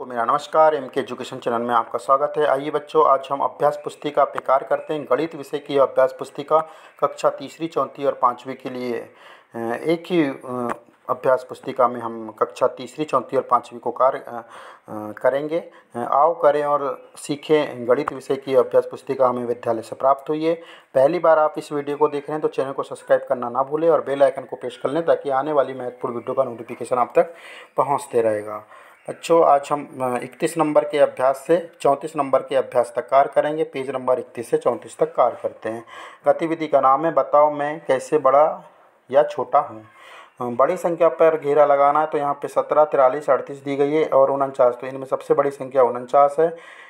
को मेरा नमस्कार एम के एजुकेशन चैनल में आपका स्वागत है आइए बच्चों आज हम अभ्यास पुस्तिका पेकार करते हैं गणित विषय की अभ्यास पुस्तिका कक्षा तीसरी चौथी और पाँचवीं के लिए एक ही अभ्यास पुस्तिका में हम कक्षा तीसरी चौथी और पाँचवीं को कार्य करेंगे आओ करें और सीखें गणित विषय की अभ्यास पुस्तिका हमें विद्यालय से प्राप्त हुई है पहली बार आप इस वीडियो को देख रहे हैं तो चैनल को सब्सक्राइब करना ना भूलें और बेल आइकन को प्रेस कर लें ताकि आने वाली महत्वपूर्ण वीडियो का नोटिफिकेशन आप तक पहुँचते रहेगा बच्चों आज हम इकतीस नंबर के अभ्यास से चौंतीस नंबर के अभ्यास तक कार्य करेंगे पेज नंबर इकतीस से चौंतीस तक कार्य करते हैं गतिविधि का नाम है बताओ मैं कैसे बड़ा या छोटा हूँ बड़ी संख्या पर घेरा लगाना है तो यहाँ पे सत्रह तिरालीस अड़तीस दी गई है और उनचास तो इनमें सबसे बड़ी संख्या उनचास है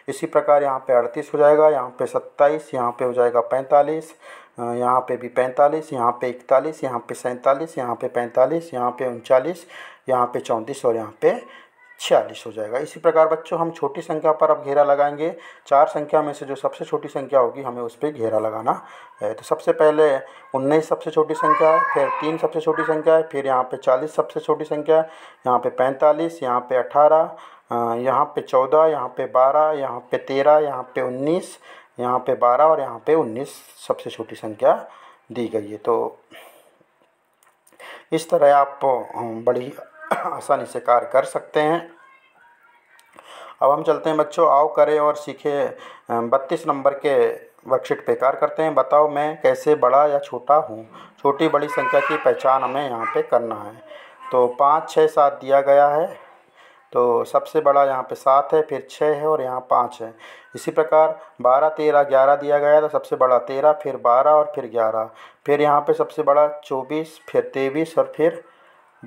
इसी प्रकार यहाँ पे अड़तीस हो जाएगा यहाँ पे सत्ताईस यहाँ पे हो जाएगा पैंतालीस यहाँ पे भी पैंतालीस यहाँ पे इकतालीस यहाँ पे सैंतालीस यहाँ पे पैंतालीस यहाँ पे उनचालीस यहाँ पे चौंतीस और यहाँ पे छियालीस हो जाएगा इसी प्रकार बच्चों हम छोटी संख्या पर अब घेरा लगाएंगे चार संख्या में से जो सबसे छोटी संख्या होगी हमें उस पर घेरा लगाना है तो सबसे पहले उन्नीस सबसे छोटी संख्या है फिर तीन सबसे छोटी संख्या है फिर यहाँ पे चालीस सबसे छोटी संख्या है यहाँ पे पैंतालीस यहाँ पे अठारह यहाँ पे चौदह यहाँ पे बारह यहाँ पे तेरह यहाँ पे उन्नीस यहाँ पे बारह और यहाँ पे उन्नीस सबसे छोटी संख्या दी गई है तो इस तरह आप बड़ी आसानी से कार्य कर सकते हैं अब हम चलते हैं बच्चों आओ करें और सीखें बत्तीस नंबर के वर्कशीट पे कार्य करते हैं बताओ मैं कैसे बड़ा या छोटा हूँ छोटी बड़ी संख्या की पहचान हमें यहाँ पे करना है तो पाँच छः सात दिया गया है तो सबसे बड़ा यहाँ पे सात है फिर छः है और यहाँ पाँच है इसी प्रकार बारह तेरह ग्यारह दिया गया था सबसे बड़ा तेरह फिर बारह और फिर ग्यारह फिर यहाँ पे सबसे बड़ा चौबीस फिर तेईस और फिर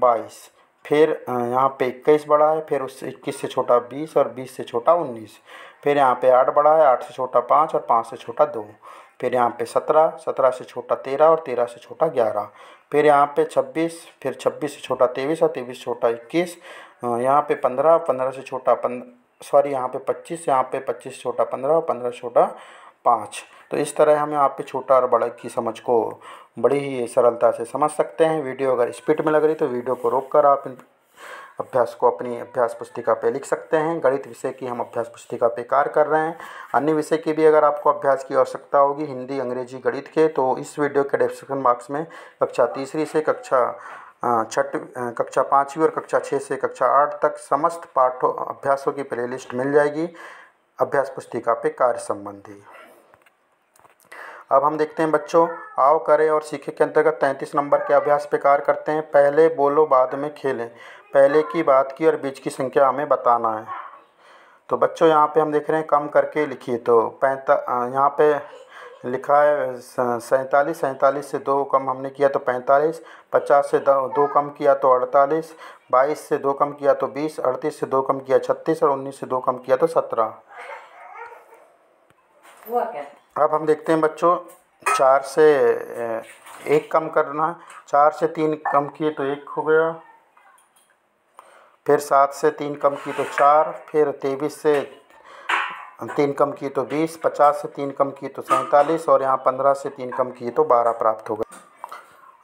बाईस फिर यहाँ पे इक्कीस बड़ा है फिर उससे इक्कीस से छोटा बीस और बीस से छोटा उन्नीस फिर यहाँ पे आठ बड़ा है आठ से छोटा पाँच और पाँच से छोटा दो फिर यहाँ पे सत्रह सत्रह से छोटा तेरह और तेरह से छोटा ग्यारह फिर यहाँ पे छब्बीस फिर छब्बीस से छोटा तेईस और तेईस से छोटा इक्कीस यहाँ पे पंद्रह पंद्रह से छोटा पंद सॉरी यहाँ पे पच्चीस यहाँ पे पच्चीस छोटा पंद्रह और पंद्रह छोटा पाँच तो इस तरह हम यहाँ पे छोटा और बड़ा की समझ को बड़ी ही सरलता से समझ सकते हैं वीडियो अगर स्पीड में लग रही तो वीडियो को रोक कर आप अभ्यास को अपनी अभ्यास पुस्तिका पे लिख सकते हैं गणित विषय की हम अभ्यास पुस्तिका पे कार्य कर रहे हैं अन्य विषय की भी अगर आपको अभ्यास की आवश्यकता होगी हिंदी अंग्रेजी गणित के तो इस वीडियो के डिस्क्रिप्शन बॉक्स में कक्षा तीसरी से कक्षा छठ कक्षा पाँचवीं और कक्षा छः से कक्षा आठ तक समस्त पाठों अभ्यासों की प्लेलिस्ट मिल जाएगी अभ्यास पुस्तिका पे कार्य संबंधी अब हम देखते हैं बच्चों आओ करें और सीखे के अंतर्गत तैंतीस नंबर के अभ्यास पे कार्य करते हैं पहले बोलो बाद में खेलें पहले की बात की और बीच की संख्या हमें बताना है तो बच्चों यहाँ पे हम देख रहे हैं कम करके लिखिए तो पैंता यहाँ पे लिखा है सैंतालीस सैंतालीस से दो कम हमने किया तो पैंतालीस पचास से दो कम किया तो अड़तालीस बाईस से दो कम किया तो बीस अड़तीस से दो कम किया छत्तीस और उन्नीस से दो कम किया तो सत्रह हुआ क्या अब हम देखते हैं बच्चों चार से एक कम करना चार से तीन कम किए तो एक हो गया फिर सात से तीन कम किए तो चार फिर तेईस से तीन कम किए तो बीस पचास से तीन कम किए तो सैंतालीस और यहाँ पंद्रह से तीन कम किए तो बारह प्राप्त हो गए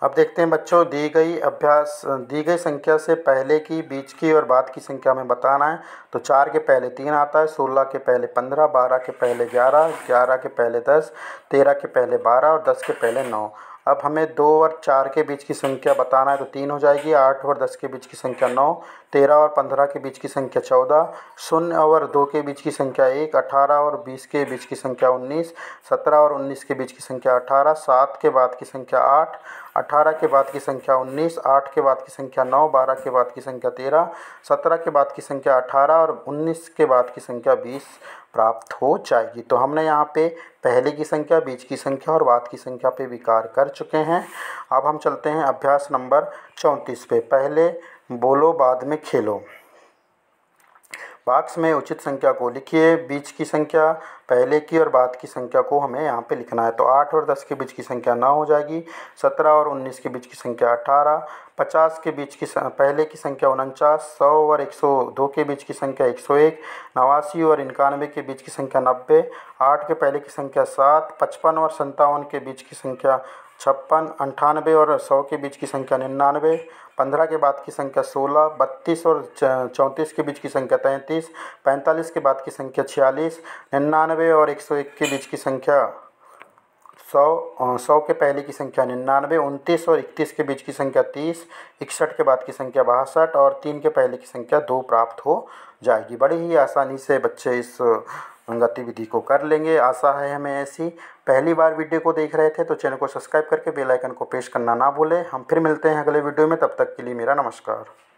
अब देखते हैं बच्चों दी गई अभ्यास दी गई संख्या से पहले की बीच की और बाद की संख्या में बताना है तो चार के पहले तीन आता है सोलह के पहले पंद्रह बारह के पहले ग्यारह ग्यारह के पहले दस तेरह के पहले बारह और दस के पहले नौ अब हमें दो और चार के बीच की संख्या बताना है तो तीन हो जाएगी आठ और दस के बीच की संख्या नौ तेरह और पंद्रह के बीच की संख्या चौदह शून्य और दो के बीच की संख्या एक अठारह और बीस के बीच की संख्या उन्नीस सत्रह और उन्नीस के बीच की संख्या अठारह सात के बाद की संख्या आठ अठारह के बाद की संख्या उन्नीस आठ के बाद की संख्या नौ बारह के बाद की संख्या तेरह सत्रह के बाद की संख्या अठारह और उन्नीस के बाद की संख्या बीस प्राप्त हो जाएगी तो हमने यहाँ पे पहले की संख्या बीच की संख्या और बाद की संख्या पे विकार कर चुके हैं अब हम चलते हैं अभ्यास नंबर चौंतीस पे पहले बोलो बाद में खेलो बाक्स में उचित संख्या को लिखिए बीच की संख्या पहले की और बाद की संख्या को हमें यहाँ पे लिखना है तो आठ और दस के बीच की संख्या नौ हो जाएगी सत्रह और उन्नीस के बीच की संख्या अठारह पचास के बीच की पहले की संख्या उनचास सौ और एक सौ दो के बीच की संख्या एक सौ एक नवासी और इक्यानवे के बीच की संख्या नब्बे आठ के पहले की संख्या सात पचपन और संतावन के बीच की संख्या छप्पन अंठानवे और सौ के बीच की संख्या निन्यानवे पंद्रह के बाद की संख्या सोलह बत्तीस और चौंतीस के बीच की संख्या तैंतीस पैंतालीस के बाद की संख्या छियालीस निन्यानवे और एक सौ एक के बीच की संख्या सौ सौ के पहले की संख्या निन्यानवे उनतीस और इकतीस के बीच की संख्या तीस इकसठ के बाद की संख्या बासठ और तीन के पहले की संख्या दो प्राप्त हो जाएगी बड़ी ही आसानी से बच्चे इस गतिविधि को कर लेंगे आशा है हमें ऐसी पहली बार वीडियो को देख रहे थे तो चैनल को सब्सक्राइब करके बेल आइकन को प्रेस करना ना भूलें हम फिर मिलते हैं अगले वीडियो में तब तक के लिए मेरा नमस्कार